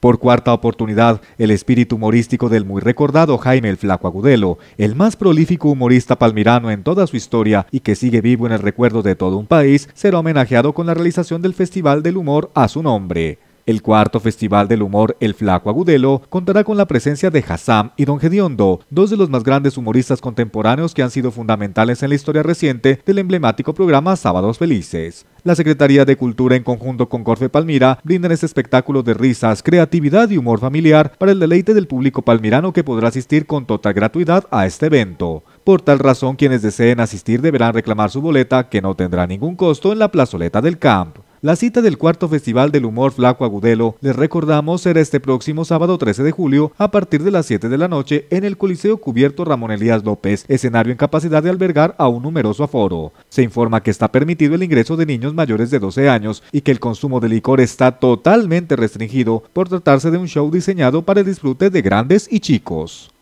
Por cuarta oportunidad, el espíritu humorístico del muy recordado Jaime el Flaco Agudelo, el más prolífico humorista palmirano en toda su historia y que sigue vivo en el recuerdo de todo un país, será homenajeado con la realización del Festival del Humor a su nombre. El cuarto Festival del Humor El Flaco Agudelo contará con la presencia de Hassam y Don Gediondo, dos de los más grandes humoristas contemporáneos que han sido fundamentales en la historia reciente del emblemático programa Sábados Felices. La Secretaría de Cultura en conjunto con Corfe Palmira brindan este espectáculo de risas, creatividad y humor familiar para el deleite del público palmirano que podrá asistir con total gratuidad a este evento. Por tal razón, quienes deseen asistir deberán reclamar su boleta que no tendrá ningún costo en la plazoleta del camp. La cita del cuarto Festival del Humor Flaco Agudelo, les recordamos, será este próximo sábado 13 de julio a partir de las 7 de la noche en el Coliseo Cubierto Ramón Elías López, escenario en capacidad de albergar a un numeroso aforo. Se informa que está permitido el ingreso de niños mayores de 12 años y que el consumo de licor está totalmente restringido por tratarse de un show diseñado para el disfrute de grandes y chicos.